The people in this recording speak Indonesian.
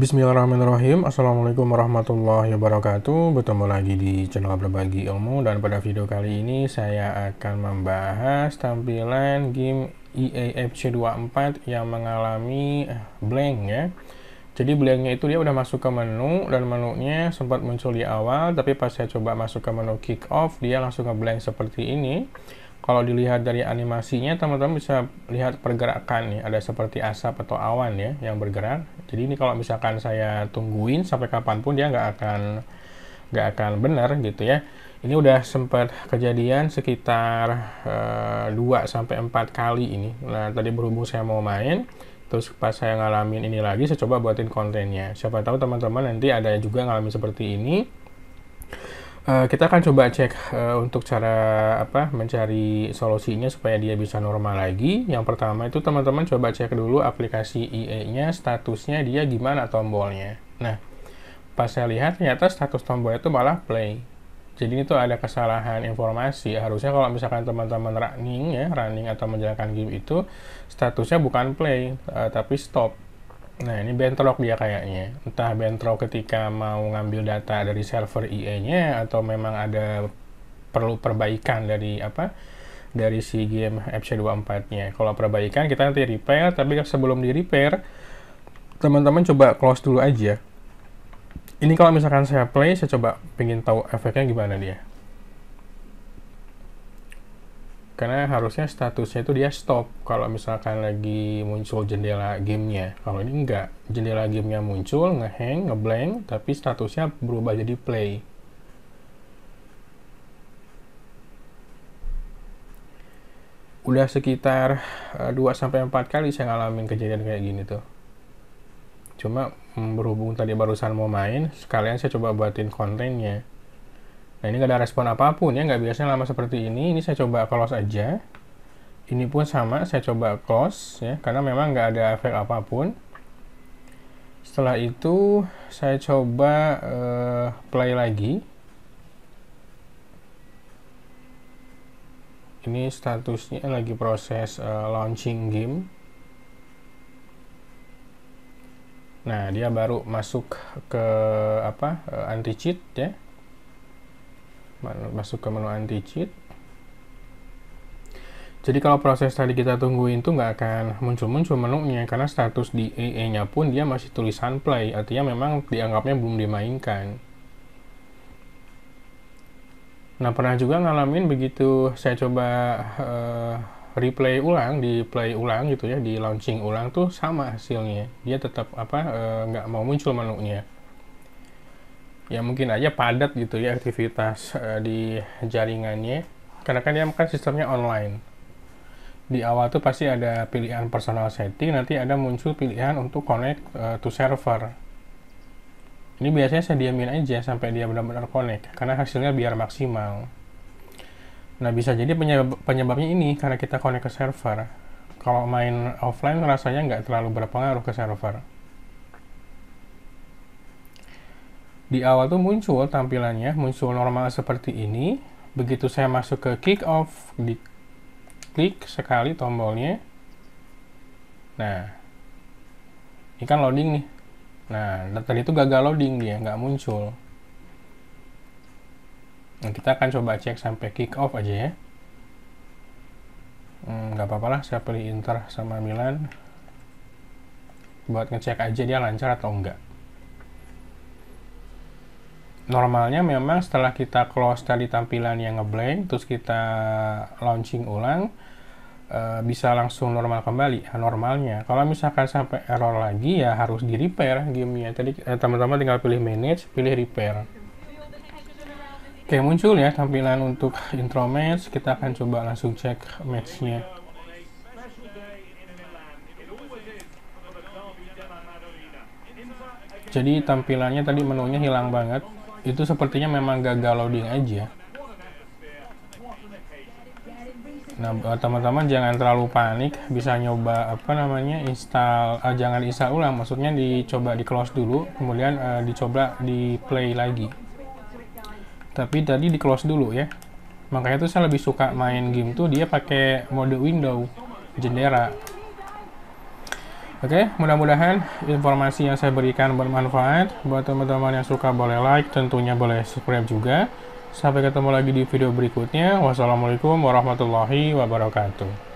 Bismillahirrahmanirrahim Assalamualaikum warahmatullahi wabarakatuh Bertemu lagi di channel berbagi ilmu Dan pada video kali ini saya akan membahas tampilan game EAFC24 Yang mengalami eh, blank ya jadi blanknya itu dia udah masuk ke menu dan menunya sempat muncul di awal tapi pas saya coba masuk ke menu kick off dia langsung ngeblank seperti ini kalau dilihat dari animasinya teman-teman bisa lihat pergerakan nih ada seperti asap atau awan ya yang bergerak jadi ini kalau misalkan saya tungguin sampai kapanpun dia nggak akan nggak akan benar gitu ya ini udah sempat kejadian sekitar uh, 2 4 kali ini nah tadi berhubung saya mau main terus pas saya ngalamin ini lagi saya coba buatin kontennya siapa tahu teman-teman nanti ada juga ngalamin seperti ini Eh, kita akan coba cek uh, untuk cara apa mencari solusinya supaya dia bisa normal lagi. Yang pertama itu teman-teman coba cek dulu aplikasi IE-nya, statusnya dia gimana tombolnya. Nah, pas saya lihat ternyata status tombol itu malah play. Jadi itu ada kesalahan informasi. Harusnya kalau misalkan teman-teman running ya, running atau menjalankan game itu statusnya bukan play uh, tapi stop Nah, ini bentrok dia kayaknya. Entah bentrok ketika mau ngambil data dari server IE-nya atau memang ada perlu perbaikan dari apa? dari si game FC24-nya. Kalau perbaikan kita nanti repair, tapi sebelum di repair teman-teman coba close dulu aja. Ini kalau misalkan saya play, saya coba pengen tahu efeknya gimana dia. karena harusnya statusnya itu dia stop kalau misalkan lagi muncul jendela gamenya kalau ini enggak jendela gamenya muncul ngehang ngeblank tapi statusnya berubah jadi play udah sekitar 2-4 eh, kali saya ngalamin kejadian kayak gini tuh cuma mm, berhubung tadi barusan mau main sekalian saya coba buatin kontennya Nah ini nggak ada respon apapun ya, nggak biasanya lama seperti ini. Ini saya coba close aja. Ini pun sama, saya coba close ya, karena memang nggak ada efek apapun. Setelah itu saya coba uh, play lagi. Ini statusnya eh, lagi proses uh, launching game. Nah dia baru masuk ke apa uh, anti cheat ya masuk ke menu anti cheat jadi kalau proses tadi kita tungguin itu nggak akan muncul-muncul menunya karena status di EE nya pun dia masih tulisan play artinya memang dianggapnya belum dimainkan nah pernah juga ngalamin begitu saya coba uh, replay ulang di play ulang gitu ya di launching ulang tuh sama hasilnya dia tetap apa eh, nggak uh, mau muncul menunya ya mungkin aja padat gitu ya aktivitas uh, di jaringannya karena kan dia kan sistemnya online di awal tuh pasti ada pilihan personal setting nanti ada muncul pilihan untuk connect uh, to server ini biasanya saya diamin aja sampai dia benar-benar connect karena hasilnya biar maksimal nah bisa jadi penyebab, penyebabnya ini karena kita connect ke server kalau main offline rasanya nggak terlalu berpengaruh ke server Di awal tuh muncul tampilannya, muncul normal seperti ini. Begitu saya masuk ke kick off, di klik sekali tombolnya. Nah, ini kan loading nih. Nah, tadi itu gagal loading dia, nggak muncul. Nah, kita akan coba cek sampai kick off aja ya. Hmm, nggak apa-apa lah, saya pilih Inter sama Milan. Buat ngecek aja dia lancar atau enggak normalnya memang setelah kita close tadi tampilan yang ngeblank terus kita launching ulang uh, bisa langsung normal kembali ya, normalnya kalau misalkan sampai error lagi ya harus di repair gamenya tadi eh, teman-teman eh, tinggal pilih manage pilih repair oke muncul ya tampilan untuk intro match kita akan coba langsung cek matchnya jadi tampilannya tadi menunya hilang banget itu sepertinya memang gagal loading aja nah eh, teman-teman jangan terlalu panik bisa nyoba apa namanya install uh, jangan install ulang maksudnya dicoba di close dulu kemudian uh, dicoba di play lagi tapi tadi di close dulu ya makanya tuh saya lebih suka main game tuh dia pakai mode window jendela Oke, okay, mudah-mudahan informasi yang saya berikan bermanfaat. Buat teman-teman yang suka boleh like, tentunya boleh subscribe juga. Sampai ketemu lagi di video berikutnya. Wassalamualaikum warahmatullahi wabarakatuh.